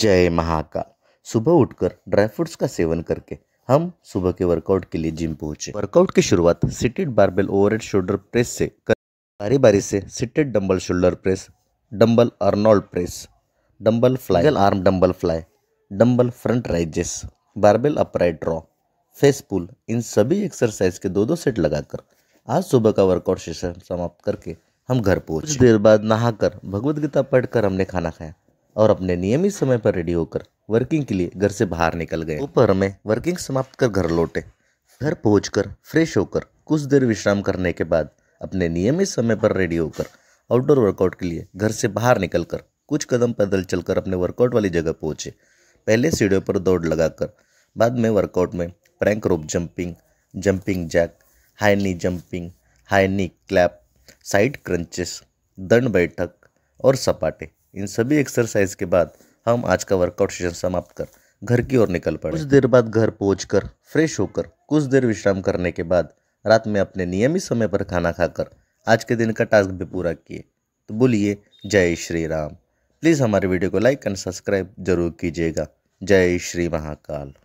जय महाकाल सुबह उठकर ड्राई फ्रूट्स का सेवन करके हम सुबह के वर्कआउट के लिए जिम पहुंचे वर्कआउट की शुरुआत seated barbell overhead shoulder press से कर बारी बारी से seated dumbbell shoulder press dumbbell Arnold press dumbbell fly arm dumbbell fly dumbbell front raises barbell upright draw face pull इन सभी एक्सरसाइज के दो दो सेट लगाकर आज सुबह का वर्कआउट सेशन समाप्त करके हम घर पहुंचे कुछ देर बाद नहाकर भगवत गीता पढ़कर हमने खाना खाया और अपने नियमित समय पर रेडी होकर वर्किंग के लिए घर से बाहर निकल गए दोपहर में वर्किंग समाप्त कर घर लौटे घर पहुँच फ्रेश होकर कुछ देर विश्राम करने के बाद अपने नियमित समय पर रेडी होकर आउटडोर वर्कआउट के लिए घर से बाहर निकलकर कुछ कदम पैदल चलकर अपने वर्कआउट वाली जगह पहुंचे पहले सीढ़ियों पर दौड़ लगाकर बाद में वर्कआउट में plank rope jumping jumping jack high knee jumping high knee clap side crunches दंड बैठक और सपाटे इन सभी एक्सरसाइज के बाद हम आज का वर्कआउट सेशन समाप्त कर घर की ओर निकल पड़े कुछ देर बाद घर पहुँच फ्रेश होकर कुछ देर विश्राम करने के बाद रात में अपने नियमित समय पर खाना खाकर आज के दिन का टास्क भी पूरा किए तो बोलिए जय श्री राम प्लीज़ हमारे वीडियो को लाइक एंड सब्सक्राइब जरूर कीजिएगा जय श्री महाकाल